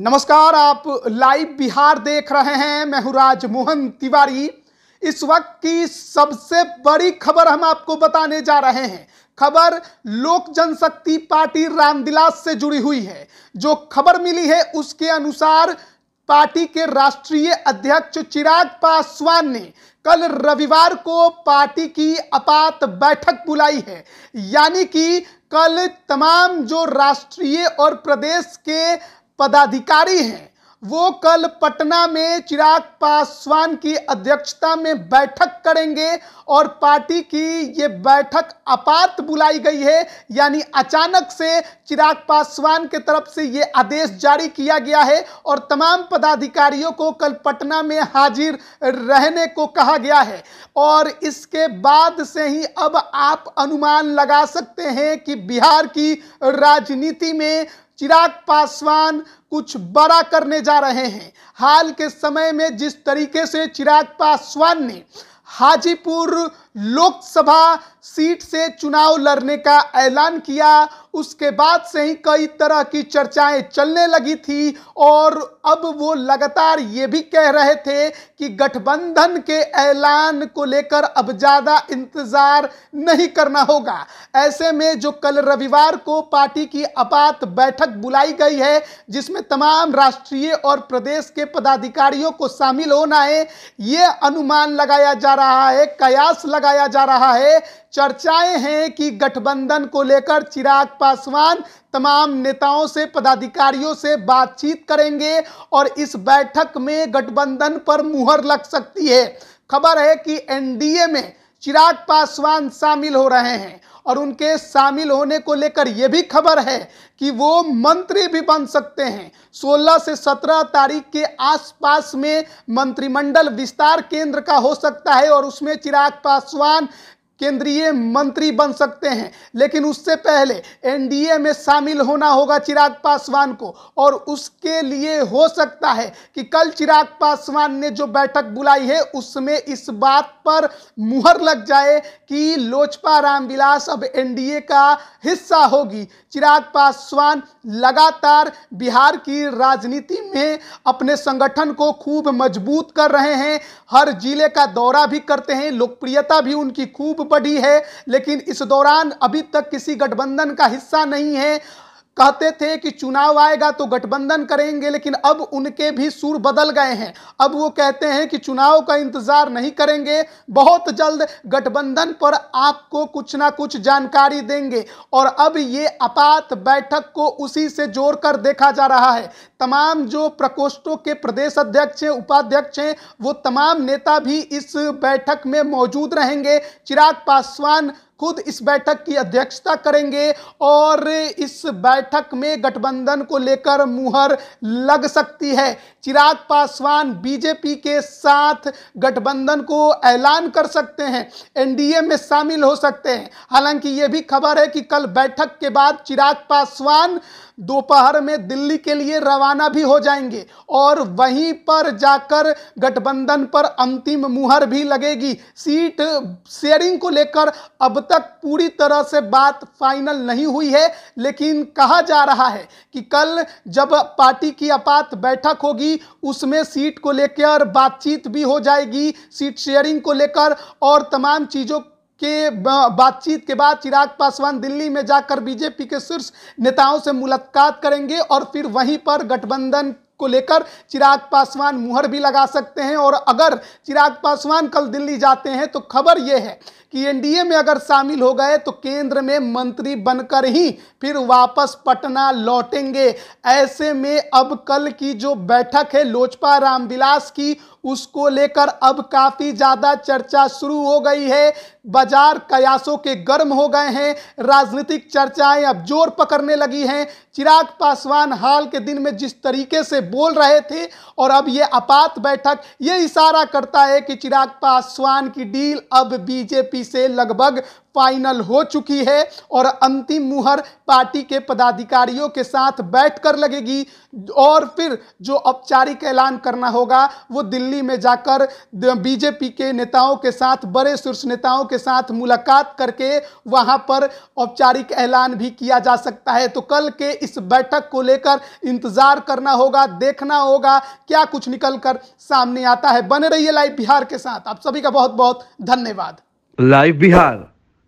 नमस्कार आप लाइव बिहार देख रहे हैं मैं हूं राजमोहन तिवारी इस वक्त की सबसे बड़ी खबर हम आपको बताने जा रहे हैं खबर लोक जनशक्ति पार्टी रामदिलास से जुड़ी हुई है जो खबर मिली है उसके अनुसार पार्टी के राष्ट्रीय अध्यक्ष चिराग पासवान ने कल रविवार को पार्टी की आपात बैठक बुलाई है यानी कि कल तमाम जो राष्ट्रीय और प्रदेश के पदाधिकारी हैं वो कल पटना में चिराग पासवान की अध्यक्षता में बैठक करेंगे और पार्टी की ये बैठक आपात बुलाई गई है यानी अचानक से चिराग पासवान के तरफ से ये आदेश जारी किया गया है और तमाम पदाधिकारियों को कल पटना में हाजिर रहने को कहा गया है और इसके बाद से ही अब आप अनुमान लगा सकते हैं कि बिहार की राजनीति में चिराग पासवान कुछ बड़ा करने जा रहे हैं हाल के समय में जिस तरीके से चिराग पासवान ने हाजीपुर लोकसभा सीट से चुनाव लड़ने का ऐलान किया उसके बाद से ही कई तरह की चर्चाएं चलने लगी थी और अब वो लगातार ये भी कह रहे थे कि गठबंधन के ऐलान को लेकर अब ज़्यादा इंतज़ार नहीं करना होगा ऐसे में जो कल रविवार को पार्टी की आपात बैठक बुलाई गई है जिसमें तमाम राष्ट्रीय और प्रदेश के पदाधिकारियों को शामिल होना है ये अनुमान लगाया जा रहा है कयास लगा लगाया जा रहा है चर्चाएं हैं कि गठबंधन को लेकर चिराग पासवान तमाम नेताओं से पदाधिकारियों से बातचीत करेंगे और इस बैठक में गठबंधन पर मुहर लग सकती है खबर है कि एनडीए में चिराग पासवान शामिल हो रहे हैं और उनके शामिल होने को लेकर यह भी खबर है कि वो मंत्री भी बन सकते हैं 16 से 17 तारीख के आसपास में मंत्रिमंडल विस्तार केंद्र का हो सकता है और उसमें चिराग पासवान केंद्रीय मंत्री बन सकते हैं लेकिन उससे पहले एनडीए में शामिल होना होगा चिराग पासवान को और उसके लिए हो सकता है कि कल चिराग पासवान ने जो बैठक बुलाई है उसमें इस बात पर मुहर लग जाए कि लोजपा रामविलास अब एनडीए का हिस्सा होगी चिराग पासवान लगातार बिहार की राजनीति में अपने संगठन को खूब मजबूत कर रहे हैं हर जिले का दौरा भी करते हैं लोकप्रियता भी उनकी खूब बढ़ी है लेकिन इस दौरान अभी तक किसी गठबंधन का हिस्सा नहीं है कहते थे कि चुनाव आएगा तो गठबंधन करेंगे लेकिन अब उनके भी सुर बदल गए हैं अब वो कहते हैं कि चुनाव का इंतजार नहीं करेंगे बहुत जल्द गठबंधन पर आपको कुछ ना कुछ जानकारी देंगे और अब ये आपात बैठक को उसी से जोड़कर देखा जा रहा है तमाम जो प्रकोष्ठों के प्रदेश अध्यक्ष हैं उपाध्यक्ष हैं वो तमाम नेता भी इस बैठक में मौजूद रहेंगे चिराग पासवान खुद इस बैठक की अध्यक्षता करेंगे और इस बैठक में गठबंधन को लेकर मुहर लग सकती है चिराग पासवान बीजेपी के साथ गठबंधन को ऐलान कर सकते हैं एनडीए में शामिल हो सकते हैं हालांकि ये भी खबर है कि कल बैठक के बाद चिराग पासवान दोपहर में दिल्ली के लिए रवाना भी हो जाएंगे और वहीं पर जाकर गठबंधन पर अंतिम मुहर भी लगेगी सीट शेयरिंग को लेकर अब तक तक पूरी तरह से बात फाइनल नहीं हुई है लेकिन कहा जा रहा है कि कल जब पार्टी की आपात बैठक होगी उसमें सीट को लेकर बातचीत भी हो जाएगी सीट शेयरिंग को लेकर और तमाम चीज़ों के बातचीत के बाद चिराग पासवान दिल्ली में जाकर बीजेपी के शीर्ष नेताओं से मुलाकात करेंगे और फिर वहीं पर गठबंधन को लेकर चिराग पासवान मुहर भी लगा सकते हैं और अगर चिराग पासवान कल दिल्ली जाते हैं तो खबर यह है कि एनडीए में अगर शामिल हो गए तो केंद्र में मंत्री बनकर ही फिर वापस पटना लौटेंगे ऐसे में अब कल की जो बैठक है लोजपा रामविलास की उसको लेकर अब काफ़ी ज़्यादा चर्चा शुरू हो गई है बाजार कयासों के गर्म हो गए हैं राजनीतिक चर्चाएं अब जोर पकड़ने लगी हैं चिराग पासवान हाल के दिन में जिस तरीके से बोल रहे थे और अब ये आपात बैठक ये इशारा करता है कि चिराग पासवान की डील अब बीजेपी से लगभग फाइनल हो चुकी है और अंतिम मुहर पार्टी के पदाधिकारियों के साथ बैठकर लगेगी और फिर जो औपचारिक ऐलान करना होगा वो दिल्ली में जाकर बीजेपी के नेताओं के साथ बड़े शीर्ष नेताओं के साथ मुलाकात करके वहां पर औपचारिक ऐलान भी किया जा सकता है तो कल के इस बैठक को लेकर इंतजार करना होगा देखना होगा क्या कुछ निकल कर सामने आता है बने रहिए लाइव बिहार के साथ आप सभी का बहुत बहुत धन्यवाद लाइव बिहार